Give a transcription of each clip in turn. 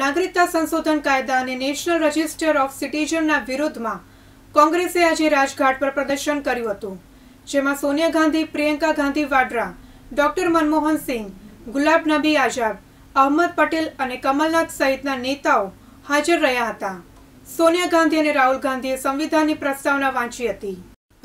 નાગરિકતા સંશોધન કાયદા અને નેશનલ રજિસ્ટર ઓફ સિટીઝનના વિરુદ્ધમાં કોંગ્રેસે આજે રાજઘાટ પર પ્રદર્શન કર્યું હતું જેમાં સોનિયા ગાંધી પ્રિયંકા ગાંધી વાડ્રા ડોક્ટર મનમોહન સિંહ ગુલાબ નબી આઝાદ અહમદ પટેલ અને કમલનાથ સહિતના નેતાઓ હાજર રહ્યા હતા સોનિયા ગાંધી અને રાહુલ ગાંધીએ સંવિધાનની પ્રસ્તાવના વાંચી હતી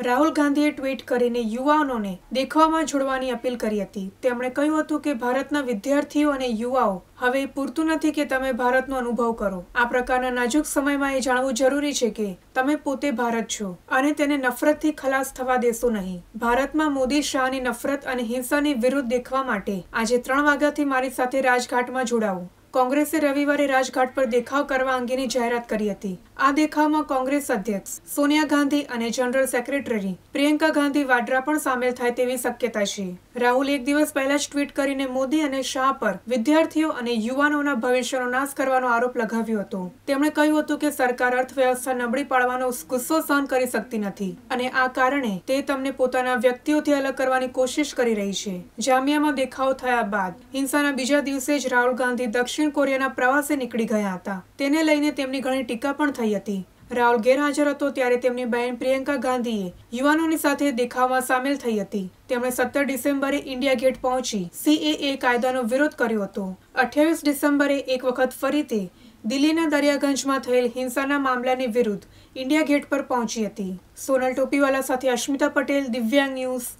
રાહુલ ગાંધીએ ટ્વીટ કરીને યુવાનોને દેખવામાં જોડવાની અપીલ કરી હતી તેમણે કહ્યું હતું કે ભારતના વિદ્યાર્થીઓ અને યુવાઓ હવે પૂરતું નથી કે તમે ભારતનો અનુભવ કરો આ પ્રકારના નાજુક સમયમાં એ જાણવું જરૂરી છે કે તમે પોતે ભારત છો અને તેને નફરતથી ખલાસ થવા દેશો નહીં ભારતમાં મોદી શાહની નફરત અને હિંસાની વિરુદ્ધ દેખવા માટે આજે ત્રણ વાગ્યાથી મારી સાથે રાજઘાટમાં જોડાવું કોંગ્રેસે રવિવારે રાજઘાટ પર દેખાવ કરવા અંગેની જાહેરાત કરી હતી આ દેખાવમાં કોંગ્રેસ અધ્યક્ષ સોનિયા ગાંધી અને જનરલ સેક્રેટરી પ્રિયંકા ગાંધી વાડ્રા પણ સામેલ થાય તેવી શક્યતા છે રાહુલ એક દિવસ પહેલા જ ટ્વીટ કરીને મોદી અને શાહ પર વિદ્યાર્થીઓ અને યુવાનોના ભવિષ્યનો નાશ કરવાનો આરોપ લગાવ્યો હતો તેમણે કહ્યું હતું કે સરકાર અર્થવ્યવસ્થા નબળી પાડવાનો ગુસ્સો સહન કરી શકતી નથી અને આ કારણે તે તમને પોતાના વ્યક્તિઓથી અલગ કરવાની કોશિશ કરી રહી છે જામિયામાં દેખાવ થયા બાદ હિંસાના બીજા દિવસે જ રાહુલ ગાંધી દક્ષિણ કોરિયાના પ્રવાસે નીકળી ગયા હતા તેને લઈને તેમની ઘણી ટીકા પણ થઈ હતી રાહુલ ગેરહાજર હતો ત્યારે તેમની બહેન પ્રિયંકા ગાંધીએ યુવાનોની સાથે દેખાવમાં સામેલ થઈ હતી તેમણે સત્તર ડિસેમ્બરે ઇન્ડિયા ગેટ પહોંચી સીએએ કાયદાનો વિરોધ કર્યો હતો અઠ્યાવીસ ડિસેમ્બરે એક વખત ફરીથી દિલ્હીના દરિયાગંજમાં થયેલ હિંસાના મામલાની વિરુદ્ધ ઇન્ડિયા ગેટ પર પહોંચી હતી સોનલ ટોપીવાલા સાથે અશ્મિતા પટેલ દિવ્યાંગ ન્યૂઝ